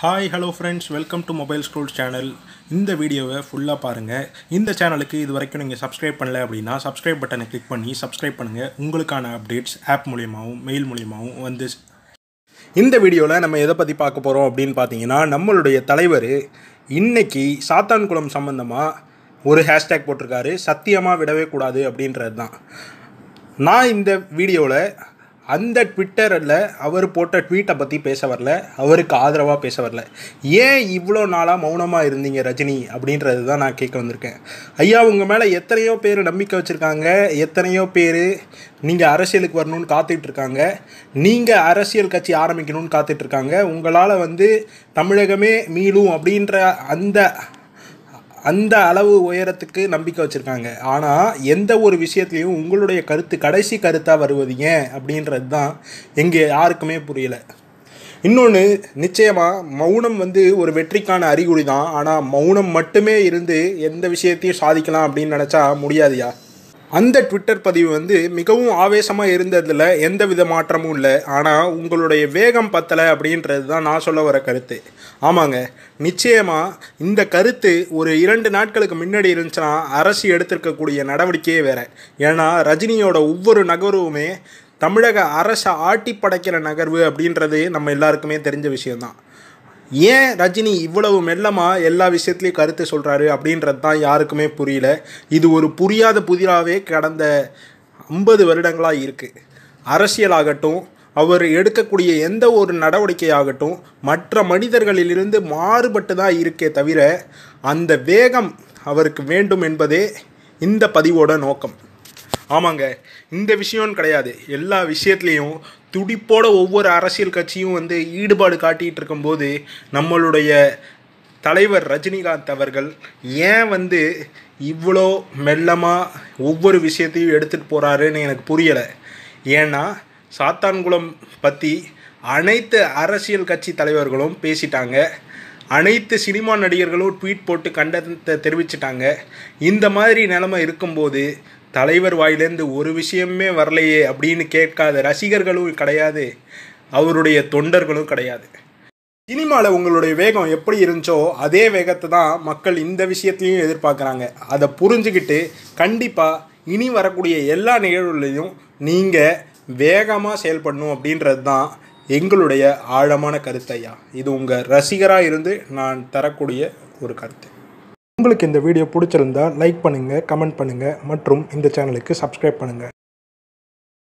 hi hello friends welcome to mobile school channel இந்த வீடியோவை ஃபுல்லாக பாருங்கள் இந்த சேனலுக்கு இது வரைக்கும் நீங்கள் சப்ஸ்கிரைப் பண்ணல அப்படின்னா சப்ஸ்கிரைப் பட்டனை கிளிக் பண்ணி சப்ஸ்கிரைப் பண்ணுங்கள் உங்களுக்கான அப்டேட்ஸ் ஆப் மூலியமாகவும் மெயில் மூலியமாகவும் வந்து இந்த வீடியோவில் நம்ம எதை பற்றி பார்க்க போகிறோம் அப்படின்னு பார்த்தீங்கன்னா நம்மளுடைய தலைவர் இன்றைக்கி சாத்தான்குளம் சம்மந்தமாக ஒரு ஹேஷ்டேக் போட்டிருக்காரு சத்தியமாக விடவே கூடாது அப்படின்றது தான் நான் இந்த வீடியோவில் அந்த ட்விட்டரில் அவர் போட்ட ட்வீட்டை பற்றி பேச வரல அவருக்கு ஆதரவாக பேச வரல ஏன் இவ்வளோ நாளாக மௌனமாக இருந்தீங்க ரஜினி அப்படின்றது தான் நான் கேட்க வந்திருக்கேன் ஐயா உங்கள் மேலே எத்தனையோ பேர் நம்பிக்கை வச்சுருக்காங்க எத்தனையோ பேர் நீங்கள் அரசியலுக்கு வரணும்னு காத்துட்ருக்காங்க நீங்கள் அரசியல் கட்சி ஆரம்பிக்கணும்னு காத்துட்ருக்காங்க உங்களால் வந்து தமிழகமே மீளும் அப்படின்ற அந்த அந்த அளவு உயரத்துக்கு நம்பிக்கை வச்சுருக்காங்க ஆனால் எந்த ஒரு விஷயத்துலையும் உங்களுடைய கருத்து கடைசி கருத்தாக வருவது ஏன் அப்படின்றது தான் எங்கே யாருக்குமே புரியலை இன்னொன்று நிச்சயமாக மௌனம் வந்து ஒரு வெற்றிக்கான அறிகுறி தான் ஆனால் மௌனம் மட்டுமே இருந்து எந்த விஷயத்தையும் சாதிக்கலாம் அப்படின்னு நினச்சா முடியாதுயா அந்த ட்விட்டர் பதிவு வந்து மிகவும் ஆவேசமாக இருந்ததில் எந்த வித மாற்றமும் இல்லை ஆனால் உங்களுடைய வேகம் பத்தலை அப்படின்றது தான் நான் சொல்ல வர கருத்து ஆமாங்க நிச்சயமாக இந்த கருத்து ஒரு இரண்டு நாட்களுக்கு முன்னாடி இருந்துச்சுன்னா அரசு எடுத்திருக்கக்கூடிய நடவடிக்கையே வேறு ஏன்னா ரஜினியோட ஒவ்வொரு நகர்வுமே தமிழக அரசை ஆட்டி படைக்கிற நகர்வு அப்படின்றது நம்ம எல்லாருக்குமே தெரிஞ்ச விஷயம்தான் ஏன் ரஜினி இவ்வளவு மெல்லமாக எல்லா விஷயத்துலையும் கருத்து சொல்கிறாரு அப்படின்றது தான் யாருக்குமே புரியல இது ஒரு புரியாத புதிராகவே கடந்த ஐம்பது வருடங்களாக இருக்குது அரசியலாகட்டும் அவர் எடுக்கக்கூடிய எந்த ஒரு நடவடிக்கையாகட்டும் மற்ற மனிதர்களிலிருந்து மாறுபட்டு தான் இருக்கே தவிர அந்த வேகம் அவருக்கு வேண்டும் என்பதே இந்த பதிவோட நோக்கம் ஆமாங்க இந்த விஷயம்னு கிடையாது எல்லா விஷயத்துலேயும் துடிப்போட ஒவ்வொரு அரசியல் கட்சியும் வந்து ஈடுபாடு காட்டிகிட்டு இருக்கும்போது நம்மளுடைய தலைவர் ரஜினிகாந்த் அவர்கள் ஏன் வந்து இவ்வளோ மெல்லமாக ஒவ்வொரு விஷயத்தையும் எடுத்துகிட்டு போகிறாருன்னு எனக்கு புரியலை ஏன்னா சாத்தான்குளம் பற்றி அனைத்து அரசியல் கட்சி தலைவர்களும் பேசிட்டாங்க அனைத்து சினிமா நடிகர்களும் ட்வீட் போட்டு கண்டனத்தை தெரிவிச்சிட்டாங்க இந்த மாதிரி நிலமை இருக்கும்போது தலைவர் வாயிலேருந்து ஒரு விஷயமே வரலையே அப்படின்னு கேட்காத ரசிகர்களும் கிடையாது அவருடைய தொண்டர்களும் கிடையாது சினிமாவில் உங்களுடைய வேகம் எப்படி இருந்துச்சோ அதே வேகத்தை தான் மக்கள் இந்த விஷயத்தையும் எதிர்பார்க்குறாங்க அதை புரிஞ்சுக்கிட்டு கண்டிப்பாக இனி வரக்கூடிய எல்லா நிகழ்வுகளையும் நீங்கள் வேகமாக செயல்படணும் அப்படின்றது தான் எங்களுடைய ஆழமான கருத்தையா இது உங்கள் ரசிகராக இருந்து நான் தரக்கூடிய ஒரு கருத்து உங்களுக்கு இந்த வீடியோ பிடிச்சிருந்தா லைக் பண்ணுங்கள் கமெண்ட் பண்ணுங்கள் மற்றும் இந்த சேனலுக்கு சப்ஸ்கிரைப் பண்ணுங்கள்